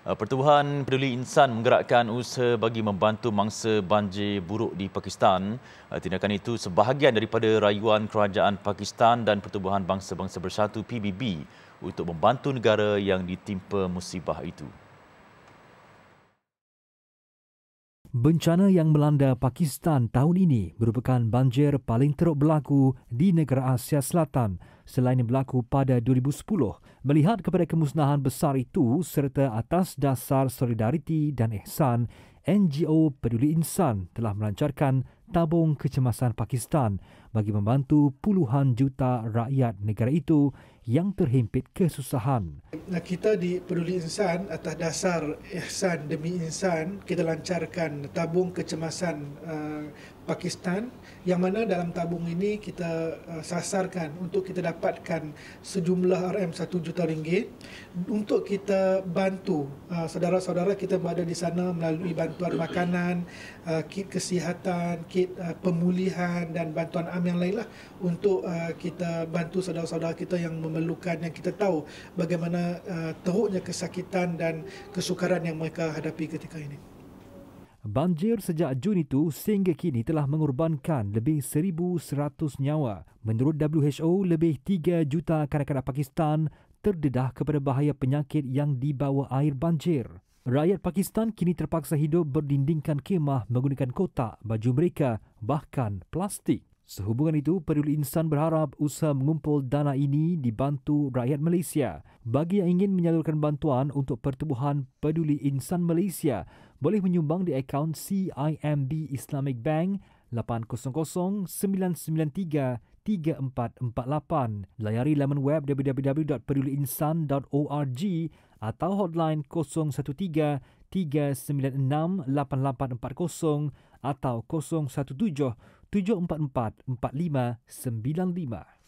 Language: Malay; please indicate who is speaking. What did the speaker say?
Speaker 1: Eh, pertubuhan Peduli Insan menggerakkan usaha bagi membantu mangsa banjir buruk di Pakistan. Eh, tindakan itu sebahagian daripada rayuan kerajaan Pakistan dan Pertubuhan Bangsa-Bangsa Bersatu PBB untuk membantu negara yang ditimpa musibah itu.
Speaker 2: Bencana yang melanda Pakistan tahun ini merupakan banjir paling teruk berlaku di negara Asia Selatan selain berlaku pada 2010. Melihat kepada kemusnahan besar itu serta atas dasar solidariti dan ihsan, NGO Peduli Insan telah melancarkan tabung kecemasan Pakistan bagi membantu puluhan juta rakyat negara itu yang terhimpit kesusahan.
Speaker 3: Kita di Peduli Insan atas dasar ihsan demi insan, kita lancarkan tabung kecemasan uh, Pakistan yang mana dalam tabung ini kita uh, sasarkan untuk kita dapatkan sejumlah RM1 juta ringgit untuk kita bantu uh, saudara-saudara kita berada di sana melalui bantuan makanan, kit kesihatan, kit pemulihan dan bantuan am yang lainlah untuk kita bantu saudara-saudara kita yang memerlukan memerlukan yang kita tahu bagaimana uh, teruknya kesakitan dan kesukaran yang mereka hadapi ketika ini.
Speaker 2: Banjir sejak Jun itu sehingga kini telah mengorbankan lebih 1,100 nyawa. Menurut WHO, lebih 3 juta kanak-kanak Pakistan terdedah kepada bahaya penyakit yang dibawa air banjir. Rakyat Pakistan kini terpaksa hidup berdindingkan kemah menggunakan kotak baju mereka bahkan plastik. Sehubungan itu, Peduli Insan berharap usaha mengumpul dana ini dibantu rakyat Malaysia. Bagi yang ingin menyalurkan bantuan untuk pertubuhan Peduli Insan Malaysia, boleh menyumbang di akaun CIMB Islamic Bank 800-993-3448. Layari laman web www.peduliinsan.org atau hotline 013 0377108840 atau 0177 744 4595.